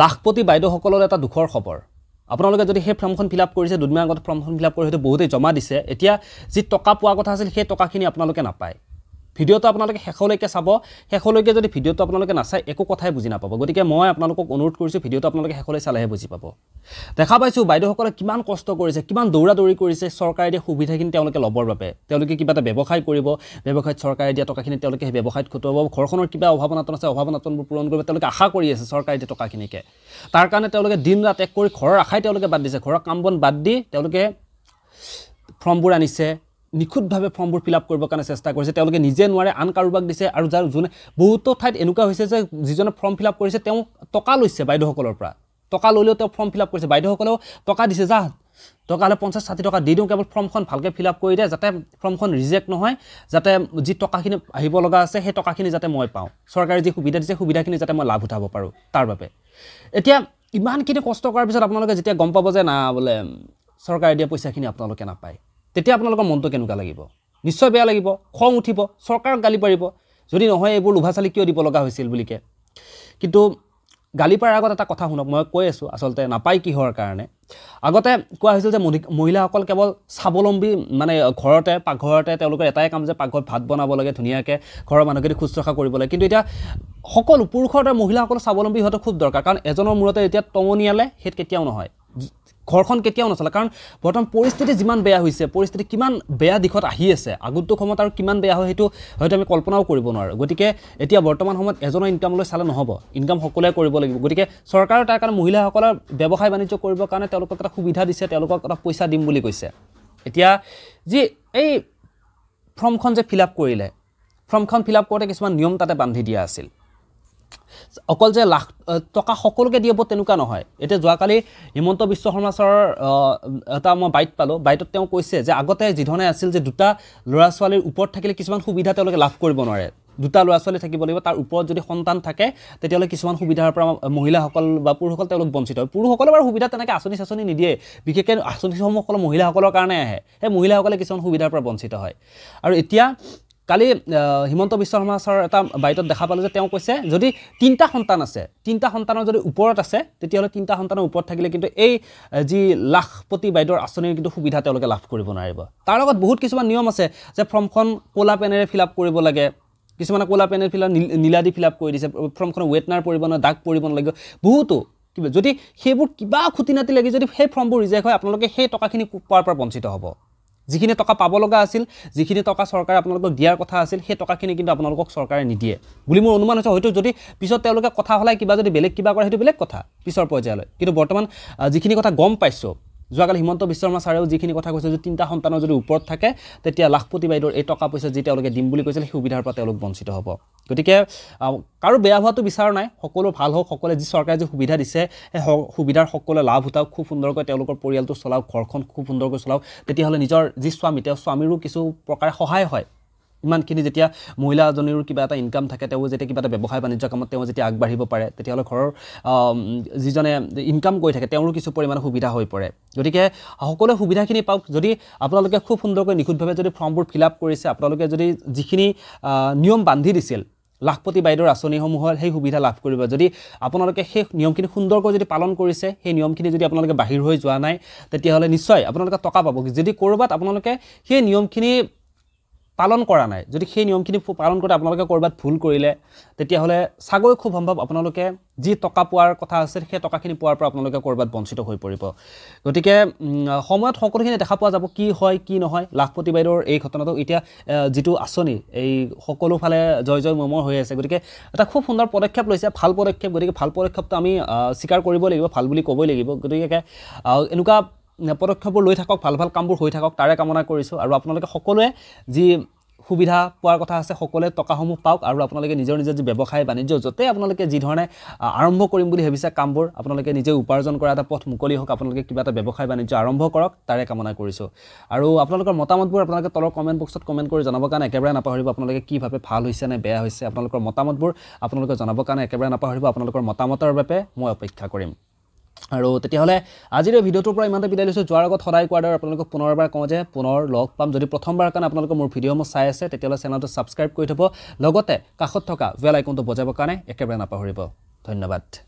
লাখপতি বাইদেউসকলৰ এটা দুখৰ খবৰ আপোনালোকে যদি সেই ফৰ্মখন ফিল আপ কৰিছে দুদিনৰ আগত ফৰ্মখন ফিল আপ কৰি হয়তো বহুতেই জমা দিছে এতিয়া যি টকা পোৱা কথা আছিল সেই টকাখিনি আপোনালোকে নাপায় ভিডিঅ'টো আপোনালোকে শেষলৈকে চাব শেষলৈকে যদি ভিডিঅ'টো আপোনালোকে নাচায় একো কথাই বুজি নাপাব গতিকে মই আপোনালোকক অনুৰোধ কৰিছোঁ ভিডিঅ'টো আপোনালোকে শেষলৈ চালেহে বুজি পাব দেখা পাইছোঁ বাইদেউসকলে কিমান কষ্ট কৰিছে কিমান দৌৰা দৌৰি কৰিছে চৰকাৰে দিয়া সুবিধাখিনি তেওঁলোকে ল'বৰ বাবে তেওঁলোকে কিবা এটা ব্যৱসায় কৰিব ব্যৱসায়ত চৰকাৰে দিয়া টকাখিনি তেওঁলোকে সেই ব্যৱসায়ত খটুৱাব ঘৰখনৰ কিবা অভাৱ নাটন আছে অভাৱ নাটনবোৰ পূৰণ কৰিব তেওঁলোকে আশা কৰি আছে চৰকাৰে দিয়া টকাখিনিকে তাৰ কাৰণে তেওঁলোকে দিন ৰাত এক কৰি ঘৰৰ আশাই তেওঁলোকে বাদ দিছে ঘৰৰ কাম বন বাদ দি তেওঁলোকে ফৰ্মবোৰ আনিছে নিখুঁতভাৱে ফৰ্মবোৰ ফিল আপ কৰিবৰ কাৰণে চেষ্টা কৰিছে তেওঁলোকে নিজে নোৱাৰে আন কাৰোবাক দিছে আৰু যাৰ যোনে বহুতো ঠাইত এনেকুৱা হৈছে যে যিজনে ফৰ্ম ফিল আপ কৰিছে তেওঁ টকা লৈছে বাইদেউসকলৰ পৰা টকা ল'লেও তেওঁ ফৰ্ম ফিল আপ কৰিছে বাইদেউসকলেও টকা দিছে যা টকা হ'লে পঞ্চাছ ষাঠি টকা দি দিওঁ কেৱল ফৰ্মখন ভালকৈ ফিল আপ কৰি দিয়ে যাতে ফৰ্মখন ৰিজেক্ট নহয় যাতে যি টকাখিনি আহিব লগা আছে সেই টকাখিনি যাতে মই পাওঁ চৰকাৰে যি সুবিধা দিছে সুবিধাখিনি যাতে মই লাভ উঠাব পাৰোঁ তাৰ বাবে এতিয়া ইমানখিনি কষ্ট কৰাৰ পিছত আপোনালোকে যেতিয়া গম পাব যে না বোলে চৰকাৰে দিয়া পইচাখিনি আপোনালোকে নাপায় তেতিয়া আপোনালোকৰ মনটো কেনেকুৱা লাগিব নিশ্চয় বেয়া লাগিব খং উঠিব চৰকাৰক গালি পাৰিব যদি নহয় এইবোৰ লোভাচালি কিয় দিব লগা হৈছিল বুলিকে কিন্তু গালি পাৰ আগত এটা কথা শুনক মই কৈ আছোঁ আচলতে নাপায় কিহৰ কাৰণে আগতে কোৱা হৈছিল যে মহিলাসকল কেৱল স্বাৱলম্বী মানে ঘৰতে পাকঘৰতে তেওঁলোকৰ এটাই কাম যে পাকঘৰত ভাত বনাব লাগে ধুনীয়াকৈ ঘৰৰ মানুহখিনি শুশ্ৰূষা কৰিব লাগে কিন্তু এতিয়া সকলো পুৰুষৰ দৰে মহিলাসকল স্বাৱলম্বী হোৱাটো খুব দৰকাৰ কাৰণ এজনৰ মূৰতে এতিয়া টঙনিয়ালে সেই কেতিয়াও নহয় ঘৰখন কেতিয়াও নচলে কাৰণ বৰ্তমান পৰিস্থিতি যিমান বেয়া হৈছে পৰিস্থিতি কিমান বেয়া দিশত আহি আছে আগন্তুক সময়ত আৰু কিমান বেয়া হয় সেইটো হয়তো আমি কল্পনাও কৰিব নোৱাৰোঁ গতিকে এতিয়া বৰ্তমান সময়ত এজনৰ ইনকামলৈ চালে নহ'ব ইনকাম সকলোৱে কৰিব লাগিব গতিকে চৰকাৰে তাৰ কাৰণে মহিলাসকলৰ ব্যৱসায় বাণিজ্য কৰিবৰ কাৰণে তেওঁলোকক এটা সুবিধা দিছে তেওঁলোকক এটা পইচা দিম বুলি কৈছে এতিয়া যি এই ফৰ্মখন যে ফিল আপ কৰিলে ফৰ্মখন ফিল আপ কৰোঁতে কিছুমান নিয়ম তাতে বান্ধি দিয়া আছিল অকল যে লাখ টকা সকলোকে দিব তেনেকুৱা নহয় এতিয়া যোৱাকালি হিমন্ত বিশ্ব শৰ্মা ছাৰৰ এটা মই বাইট পালোঁ বাইটত তেওঁ কৈছে যে আগতে যিধৰণে আছিল যে দুটা ল'ৰা ছোৱালীৰ ওপৰত থাকিলে কিছুমান সুবিধা তেওঁলোকে লাভ কৰিব নোৱাৰে দুটা ল'ৰা ছোৱালী থাকিব লাগিব তাৰ ওপৰত যদি সন্তান থাকে তেতিয়াহ'লে কিছুমান সুবিধাৰ পৰা মহিলাসকল বা পুৰুষসকল তেওঁলোক বঞ্চিত হয় পুৰুষসকলে বাৰু সুবিধা তেনেকৈ আঁচনি চাঁচনি নিদিয়ে বিশেষকৈ আঁচনিসমূহ অকল মহিলাসকলৰ কাৰণে আহে সেই মহিলাসকলে কিছুমান সুবিধাৰ পৰা বঞ্চিত হয় আৰু এতিয়া কালি হিমন্ত বিশ্ব শৰ্মা ছাৰৰ এটা বাইটত দেখা পালোঁ যে তেওঁ কৈছে যদি তিনিটা সন্তান আছে তিনিটা সন্তানৰ যদি ওপৰত আছে তেতিয়াহ'লে তিনিটা সন্তানৰ ওপৰত থাকিলে কিন্তু এই যি লাখপতি বাইদেউৰ আঁচনিৰ কিন্তু সুবিধা তেওঁলোকে লাভ কৰিব নোৱাৰিব তাৰ লগত বহুত কিছুমান নিয়ম আছে যে ফৰ্মখন ক'লা পেনেৰে ফিল আপ কৰিব লাগে কিছুমানে ক'লা পেনেৰে ফিল আপ নীলা দি ফিল আপ কৰি দিছে ফৰ্মখনৰ ৱেটনাৰ পৰিব নালাগে দাগ পৰিব নালাগিব বহুতো কিবা যদি সেইবোৰ কিবা খুটি নাতি লাগি যদি সেই ফৰ্মবোৰ ৰিজেক্ট হয় আপোনালোকে সেই টকাখিনি পোৱাৰ পৰা বঞ্চিত হ'ব যিখিনি টকা পাব লগা আছিল যিখিনি টকা চৰকাৰে আপোনালোকক দিয়াৰ কথা আছিল সেই টকাখিনি কিন্তু আপোনালোকক চৰকাৰে নিদিয়ে বুলি মোৰ অনুমান হৈছে হয়তো যদি পিছত তেওঁলোকে কথা হ'লে কিবা যদি বেলেগ কিবা কৰে সেইটো বেলেগ কথা পিছৰ পৰ্যায়লৈ কিন্তু বৰ্তমান যিখিনি কথা গম পাইছোঁ যোৱাকালি হিমন্ত বিশ্ব শৰ্মা ছাৰেও যিখিনি কথা কৈছে যে তিনিটা সন্তানৰ যদি ওপৰত থাকে তেতিয়া লাখপতি বাইদেউৰ এই টকা পইচা যি তেওঁলোকে দিম বুলি কৈছিল সেই সুবিধাৰ পৰা তেওঁলোক বঞ্চিত হ'ব গতিকে কাৰো বেয়া হোৱাটো বিচাৰ নাই সকলো ভাল হওক সকলোৱে যি চৰকাৰে যি সুবিধা দিছে সেই সুবিধাৰ সকলোৱে লাভ উঠাওক খুব সুন্দৰকৈ তেওঁলোকৰ পৰিয়ালটো চলাওক ঘৰখন খুব সুন্দৰকৈ চলাওক তেতিয়াহ'লে নিজৰ যি স্বামী তেওঁ স্বামীৰো কিছু প্ৰকাৰে সহায় হয় ইমানখিনি যেতিয়া মহিলাজনীৰো কিবা এটা ইনকাম থাকে তেওঁ যেতিয়া কিবা এটা ব্যৱসায় বাণিজ্য কামত তেওঁ যেতিয়া আগবাঢ়িব পাৰে তেতিয়াহ'লে ঘৰৰ যিজনে ইনকাম কৰি থাকে তেওঁৰো কিছু পৰিমাণে সুবিধা হৈ পৰে গতিকে সকলোৱে সুবিধাখিনি পাওক যদি আপোনালোকে খুব সুন্দৰকৈ নিখুতভাৱে যদি ফৰ্মবোৰ ফিল আপ কৰিছে আপোনালোকে যদি যিখিনি নিয়ম বান্ধি দিছিল লাখপতি বাইদেউৰ আঁচনিসমূহৰ সেই সুবিধা লাভ কৰিব যদি আপোনালোকে সেই নিয়মখিনি সুন্দৰকৈ যদি পালন কৰিছে সেই নিয়মখিনি যদি আপোনালোকে বাহিৰ হৈ যোৱা নাই তেতিয়াহ'লে নিশ্চয় আপোনালোকে টকা পাব যদি ক'ৰবাত আপোনালোকে সেই নিয়মখিনি পালন কৰা নাই যদি সেই নিয়মখিনি পালন কৰোঁতে আপোনালোকে ক'ৰবাত ভুল কৰিলে তেতিয়াহ'লে চাগৈ খুব সম্ভৱ আপোনালোকে যি টকা পোৱাৰ কথা আছে সেই টকাখিনি পোৱাৰ পৰা আপোনালোকে ক'ৰবাত বঞ্চিত হৈ পৰিব গতিকে সময়ত সকলোখিনি দেখা পোৱা যাব কি হয় কি নহয় লাখপতি বাইদেউৰ এই ঘটনাটো এতিয়া যিটো আঁচনি এই সকলোফালে জয় জয় মমৰ হৈ আছে গতিকে এটা খুব সুন্দৰ পদক্ষেপ লৈছে ভাল পদক্ষেপ গতিকে ভাল পদক্ষেপটো আমি স্বীকাৰ কৰিবই লাগিব ভাল বুলি ক'বই লাগিব গতিকে এনেকুৱা পদক্ষেপবোৰ লৈ থাকক ভাল ভাল কামবোৰ হৈ থাকক তাৰে কামনা কৰিছোঁ আৰু আপোনালোকে সকলোৱে যি সুবিধা পোৱাৰ কথা আছে সকলোৱে টকাসমূহ পাওক আৰু আপোনালোকে নিজৰ নিজৰ যি ব্যৱসায় বাণিজ্য য'তে আপোনালোকে যিধৰণে আৰম্ভ কৰিম বুলি ভাবিছে কামবোৰ আপোনালোকে নিজে উপাৰ্জন কৰা এটা পথ মুকলি হওক আপোনালোকে কিবা এটা ব্যৱসায় বাণিজ্য আৰম্ভ কৰক তাৰে কামনা কৰিছোঁ আৰু আপোনালোকৰ মতামতবোৰ আপোনালোকে তলৰ কমেণ্ট বক্সত কমেণ্ট কৰি জনাবৰ কাৰণে একেবাৰে নাপাহৰিব আপোনালোকে কিভাৱে ভাল হৈছে নে বেয়া হৈছে আপোনালোকৰ মতামতবোৰ আপোনালোকে জনাবৰ কাৰণে একেবাৰে নাপাহৰিব আপোনালোকৰ মতামতৰ বাবে মই অপেক্ষা কৰিম আৰু তেতিয়াহ'লে আজিৰ এই ভিডিঅ'টোৰ পৰা ইমানতে বিদায় লৈছোঁ যোৱাৰ আগত সদায় কোৱাৰ দৰে আপোনালোকক পুনৰবাৰ কওঁ যে পুনৰ লগ পাম যদি প্ৰথমবাৰৰ কাৰণে আপোনালোকে মোৰ ভিডিঅ'সমূহ চাই আছে তেতিয়াহ'লে চেনেলটো ছাবস্ক্ৰাইব কৰি থ'ব লগতে কাষত থকা ৱেল আইকনটো বজাবৰ কাৰণে একেবাৰে নাপাহৰিব ধন্যবাদ